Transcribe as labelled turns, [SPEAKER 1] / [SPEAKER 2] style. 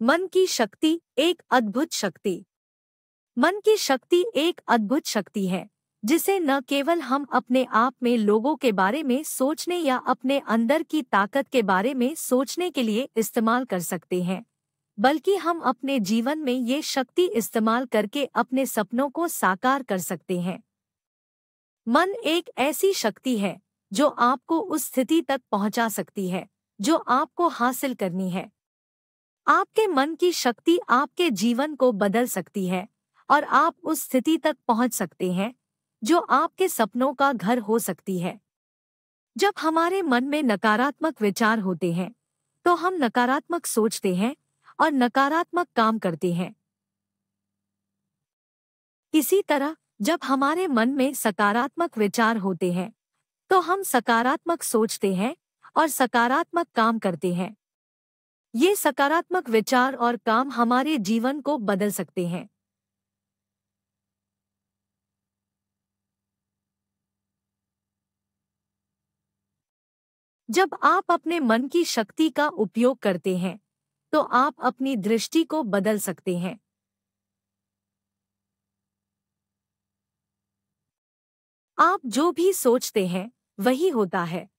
[SPEAKER 1] मन की शक्ति एक अद्भुत शक्ति मन की शक्ति एक अद्भुत शक्ति है जिसे न केवल हम अपने आप में लोगों के बारे में सोचने या अपने अंदर की ताकत के बारे में सोचने के लिए इस्तेमाल कर सकते हैं बल्कि हम अपने जीवन में ये शक्ति इस्तेमाल करके अपने सपनों को साकार कर सकते हैं मन एक ऐसी शक्ति है जो आपको उस स्थिति तक पहुंचा सकती है जो आपको हासिल करनी है आपके मन की शक्ति आपके जीवन को बदल सकती है और आप उस स्थिति तक पहुंच सकते हैं जो आपके सपनों का घर हो सकती है जब हमारे मन में नकारात्मक विचार होते हैं तो हम नकारात्मक सोचते हैं और नकारात्मक काम करते हैं इसी तरह जब हमारे मन में सकारात्मक विचार होते हैं तो हम सकारात्मक सोचते हैं और सकारात्मक काम करते हैं ये सकारात्मक विचार और काम हमारे जीवन को बदल सकते हैं जब आप अपने मन की शक्ति का उपयोग करते हैं तो आप अपनी दृष्टि को बदल सकते हैं आप जो भी सोचते हैं वही होता है